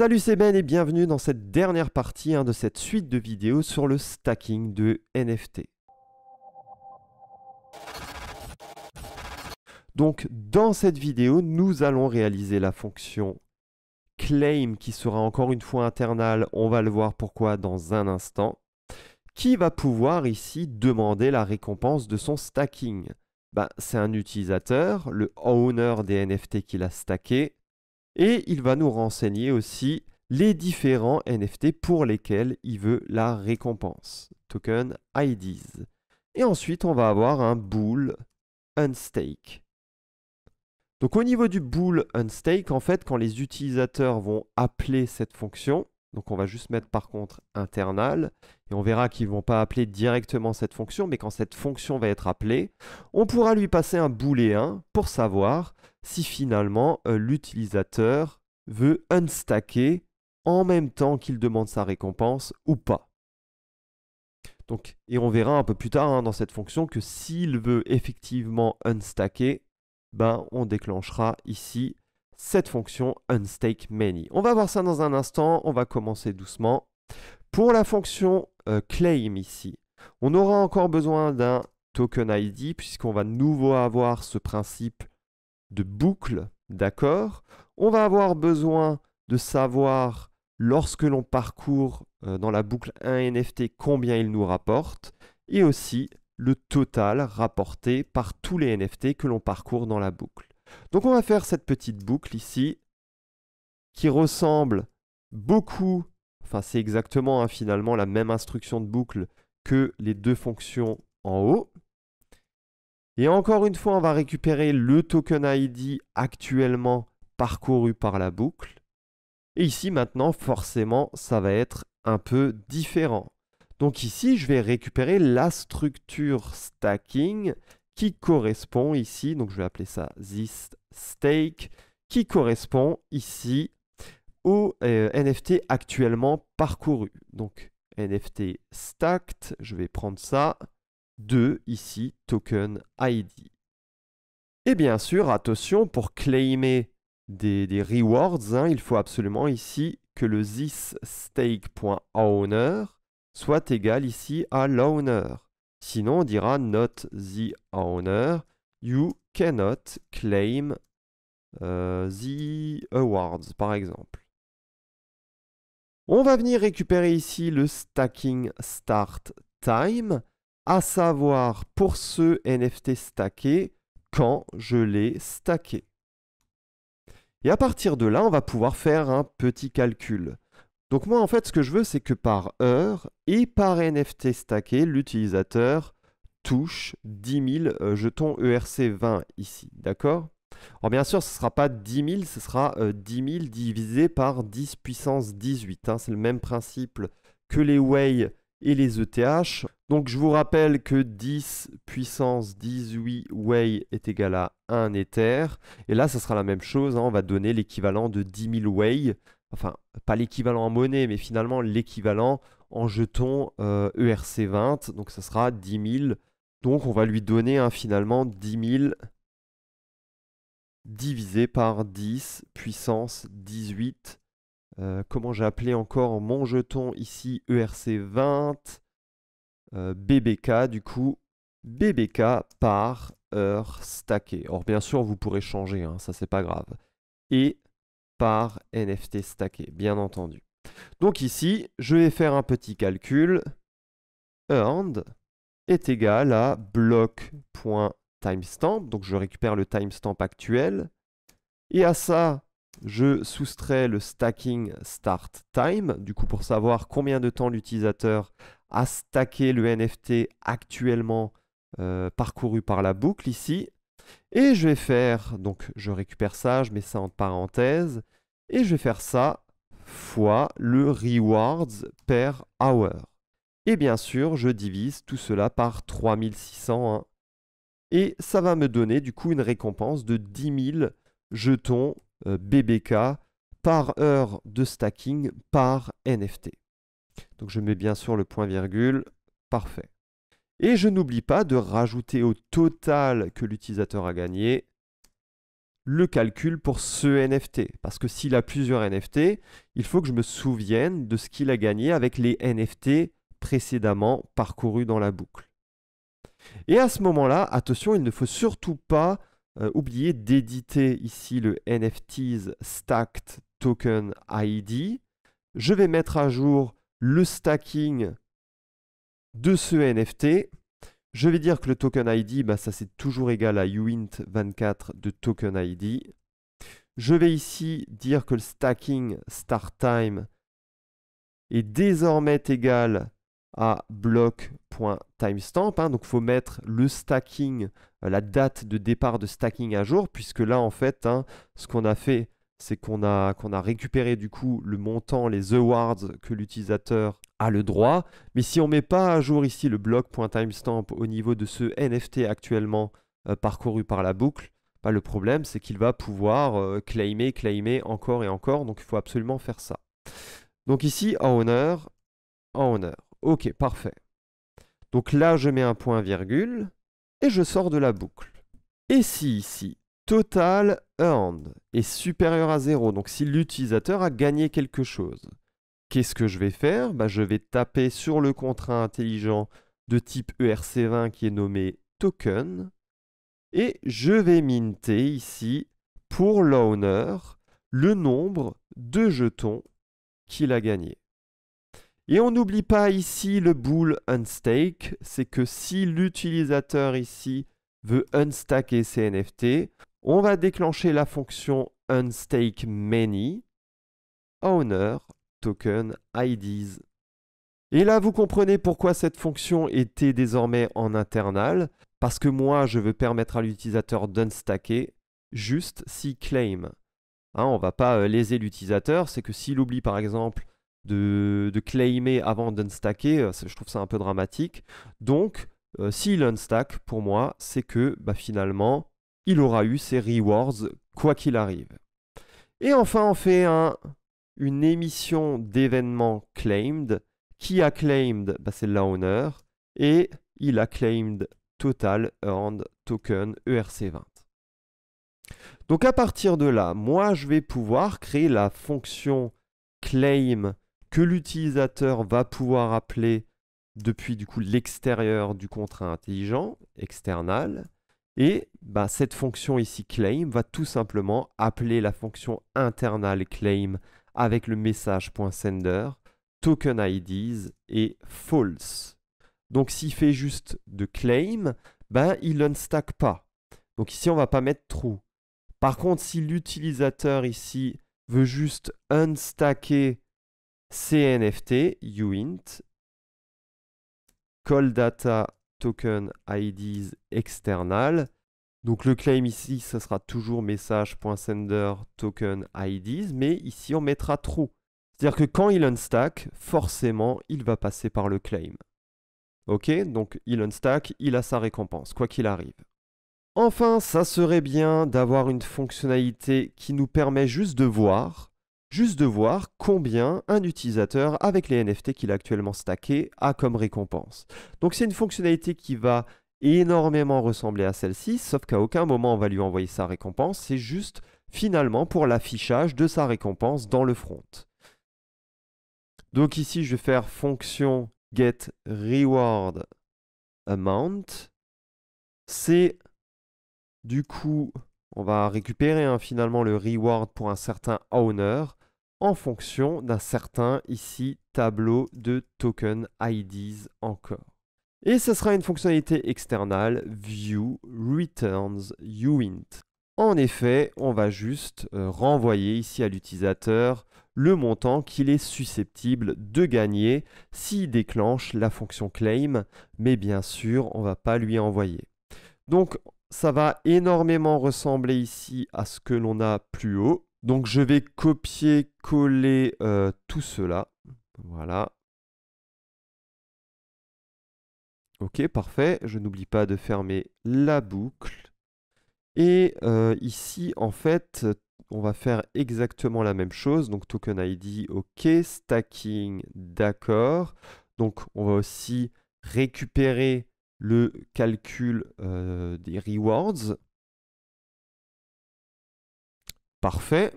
Salut c'est Ben et bienvenue dans cette dernière partie hein, de cette suite de vidéos sur le stacking de NFT. Donc dans cette vidéo, nous allons réaliser la fonction claim qui sera encore une fois internale, on va le voir pourquoi dans un instant, qui va pouvoir ici demander la récompense de son stacking. Ben, c'est un utilisateur, le owner des NFT qu'il a stacké, et il va nous renseigner aussi les différents NFT pour lesquels il veut la récompense, token IDs. Et ensuite, on va avoir un bool unstake. Donc au niveau du bool unstake, en fait, quand les utilisateurs vont appeler cette fonction, donc on va juste mettre par contre internal et on verra qu'ils ne vont pas appeler directement cette fonction, mais quand cette fonction va être appelée, on pourra lui passer un booléen hein, pour savoir si finalement euh, l'utilisateur veut unstacker en même temps qu'il demande sa récompense ou pas. Donc, et on verra un peu plus tard hein, dans cette fonction que s'il veut effectivement unstacker, ben, on déclenchera ici cette fonction unstake many. On va voir ça dans un instant, on va commencer doucement. Pour la fonction euh, claim ici, on aura encore besoin d'un token ID puisqu'on va nouveau avoir ce principe de boucle, d'accord On va avoir besoin de savoir lorsque l'on parcourt euh, dans la boucle un NFT combien il nous rapporte et aussi le total rapporté par tous les NFT que l'on parcourt dans la boucle. Donc on va faire cette petite boucle ici qui ressemble beaucoup, enfin c'est exactement hein, finalement la même instruction de boucle que les deux fonctions en haut. Et encore une fois, on va récupérer le token ID actuellement parcouru par la boucle. Et ici maintenant, forcément, ça va être un peu différent. Donc ici, je vais récupérer la structure stacking qui correspond ici, donc je vais appeler ça this stake, qui correspond ici au euh, NFT actuellement parcouru. Donc NFT stacked, je vais prendre ça, 2 ici, token ID. Et bien sûr, attention, pour claimer des, rewards, hein, il faut absolument ici que le this stake.owner soit égal ici à l'owner. Sinon, on dira not the owner, you cannot claim euh, the awards, par exemple. On va venir récupérer ici le stacking start time, à savoir pour ce NFT stacké, quand je l'ai stacké. Et à partir de là, on va pouvoir faire un petit calcul. Donc moi, en fait, ce que je veux, c'est que par heure et par NFT stacké, l'utilisateur touche 10 000 euh, jetons ERC20 ici, d'accord alors bien sûr, ce ne sera pas 10 000, ce sera 10 euh, 000 divisé par 10 puissance 18. Hein. c'est le même principe que les Way et les ETH. Donc je vous rappelle que 10 puissance 18 Way est égal à 1 Ether. Et là, ce sera la même chose. Hein. on va donner l'équivalent de 10 000 Way enfin pas l'équivalent en monnaie, mais finalement l'équivalent en jeton ERC20, euh, e donc ça sera 10 000. Donc on va lui donner finalement 10 000 divisé par 10 puissance 18. Euh, comment j'ai appelé encore mon jeton ici ERC20 euh, BBK du coup BBK par heure stackée. Or bien sûr vous pourrez changer, hein, ça c'est pas grave. Et par NFT stacké, bien entendu. Donc ici, je vais faire un petit calcul. Earned est égal à block.timestamp, donc je récupère le timestamp actuel. Et à ça, je soustrais le stacking start time, du coup pour savoir combien de temps l'utilisateur a stacké le NFT actuellement euh, parcouru par la boucle ici. Et je vais faire, donc je récupère ça, je mets ça en parenthèse, et je vais faire ça fois le rewards per hour. Et bien sûr, je divise tout cela par 3601. Et ça va me donner du coup une récompense de 10 000 jetons euh, BBK par heure de stacking par NFT. Donc je mets bien sûr le point virgule. Parfait. Et je n'oublie pas de rajouter au total que l'utilisateur a gagné le calcul pour ce NFT. Parce que s'il a plusieurs NFT, il faut que je me souvienne de ce qu'il a gagné avec les NFT précédemment parcourus dans la boucle. Et à ce moment-là, attention, il ne faut surtout pas euh, oublier d'éditer ici le NFTs Stacked Token ID. Je vais mettre à jour le stacking de ce NFT. Je vais dire que le token ID, bah, ça c'est toujours égal à uint24 de token ID. Je vais ici dire que le stacking start time est désormais égal à block.timestamp. Hein, donc il faut mettre le stacking, euh, la date de départ de stacking à jour, puisque là en fait, hein, ce qu'on a fait c'est qu'on a, récupéré du coup le montant, les awards que l'utilisateur a le droit. Mais si on ne met pas à jour ici le bloc.timestamp au niveau de ce NFT actuellement euh, parcouru par la boucle, bah, le problème c'est qu'il va pouvoir euh, claimer, claimer encore et encore. Donc il faut absolument faire ça. Donc ici, en honneur, en honneur. Ok, parfait. Donc là, je mets un point virgule et je sors de la boucle. Et si ici, total earned est supérieur à 0, donc si l'utilisateur a gagné quelque chose, qu'est-ce que je vais faire bah, Je vais taper sur le contrat intelligent de type ERC20 qui est nommé token, et je vais minter ici pour l'owner le nombre de jetons qu'il a gagné. Et on n'oublie pas ici le bool unstake, c'est que si l'utilisateur ici veut unstacker ses NFT, on va déclencher la fonction unstake many owner token IDs. Et là, vous comprenez pourquoi cette fonction était désormais en internal, parce que moi, je veux permettre à l'utilisateur d'unstacker juste si claim. Hein, on ne va pas euh, léser l'utilisateur, c'est que s'il oublie par exemple de, claimer avant d'unstacker, euh, je trouve ça un peu dramatique. Donc, si euh, s'il unstack, pour moi, c'est que bah, finalement, il aura eu ses rewards quoi qu'il arrive. Et enfin, on fait une émission d'événements claimed. Qui a claimed bah, C'est la owner. Et il a claimed Total Earned Token ERC20. Donc à partir de là, moi je vais pouvoir créer la fonction claim que l'utilisateur va pouvoir appeler depuis du coup l'extérieur du contrat intelligent, external. Et bah, cette fonction ici claim va tout simplement appeler la fonction internal claim avec le message.sender, token IDs et false. Donc s'il fait juste de claim, ben, il ne pas. Donc ici, on ne va pas mettre true. Par contre, si l'utilisateur ici veut juste unstacker CNFT, uint, call data token IDs external. Donc le claim ici, ça sera toujours message.sender token IDs, mais ici on mettra true. C'est-à-dire que quand il unstack, forcément, il va passer par le claim. Ok, donc il unstack, il a sa récompense, quoi qu'il arrive. Enfin, ça serait bien d'avoir une fonctionnalité qui nous permet juste de voir juste de voir combien un utilisateur avec les NFT qu'il a actuellement stacké a comme récompense. Donc c'est une fonctionnalité qui va énormément ressembler à celle-ci, sauf qu'à aucun moment on va lui envoyer sa récompense, c'est juste finalement pour l'affichage de sa récompense dans le front. Donc ici je vais faire fonction get reward amount. C'est du coup, on va récupérer hein, finalement le reward pour un certain owner en fonction d'un certain ici tableau de token IDs encore. Et ce sera une fonctionnalité externe, view returns uint. En effet, on va juste euh, renvoyer ici à l'utilisateur le montant qu'il est susceptible de gagner s'il déclenche la fonction claim, mais bien sûr, on va pas lui envoyer. Donc, ça va énormément ressembler ici à ce que l'on a plus haut. Donc je vais copier-coller euh, tout cela. Voilà. Ok, parfait. Je n'oublie pas de fermer la boucle. Et euh, ici, en fait, on va faire exactement la même chose. Donc token ID, ok. Stacking, d'accord. Donc on va aussi récupérer le calcul euh, des rewards. Parfait.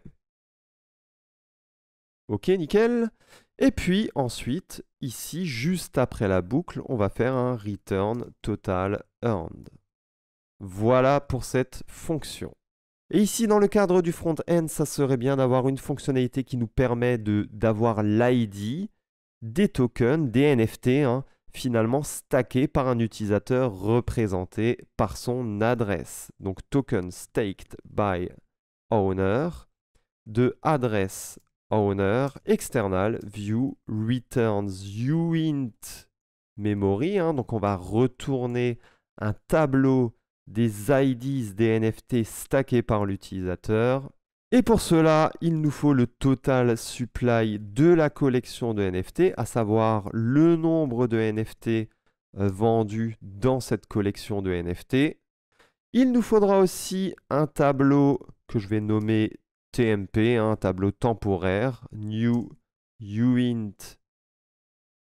Ok, nickel. Et puis ensuite, ici, juste après la boucle, on va faire un return total earned. Voilà pour cette fonction. Et ici, dans le cadre du front-end, ça serait bien d'avoir une fonctionnalité qui nous permet d'avoir l'ID des tokens, des NFT, hein, finalement stackés par un utilisateur représenté par son adresse. Donc token staked by owner de adresse owner external view returns uint memory. Hein. donc on va retourner un tableau des IDs des NFT stackés par l'utilisateur. Et pour cela, il nous faut le total supply de la collection de NFT, à savoir le nombre de NFT euh, vendus dans cette collection de NFT. Il nous faudra aussi un tableau que je vais nommer TMP, hein, un tableau temporaire, New Uint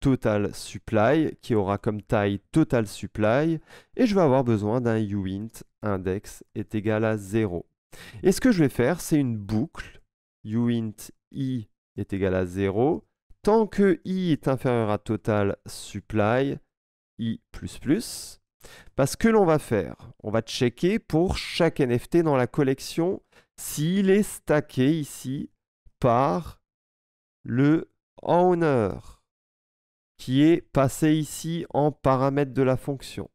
Total Supply, qui aura comme taille Total Supply, et je vais avoir besoin d'un Uint index est égal à 0. Et ce que je vais faire, c'est une boucle, Uint i est égal à 0, tant que i est inférieur à Total Supply, i++, parce que l'on va faire, on va checker pour chaque NFT dans la collection s'il est stacké ici par le owner qui est passé ici en paramètre de la fonction.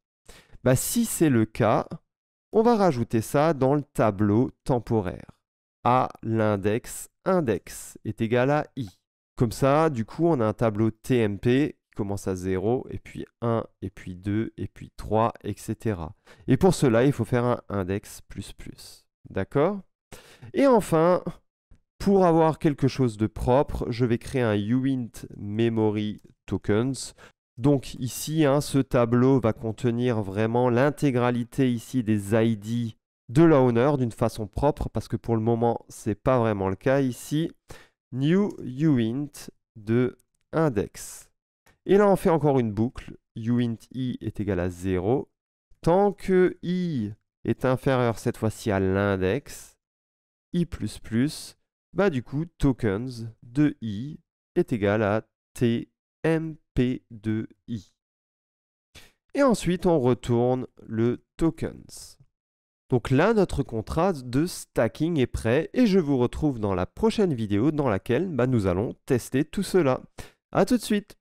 Bah, si c'est le cas, on va rajouter ça dans le tableau temporaire. à l'index index est égal à i. Comme ça, du coup, on a un tableau TMP commence à 0, et puis 1, et puis 2, et puis 3, etc. Et pour cela, il faut faire un index plus plus. D'accord Et enfin, pour avoir quelque chose de propre, je vais créer un uint memory tokens. Donc ici, hein, ce tableau va contenir vraiment l'intégralité ici des ID de la owner d'une façon propre, parce que pour le moment, ce n'est pas vraiment le cas ici. New uint de index. Et là, on fait encore une boucle. uint i est égal à 0. Tant que i est inférieur cette fois-ci à l'index, i++, bah du coup, tokens de i est égal à tmp de i. Et ensuite, on retourne le tokens. Donc là, notre contrat de stacking est prêt et je vous retrouve dans la prochaine vidéo dans laquelle bah, nous allons tester tout cela. A tout de suite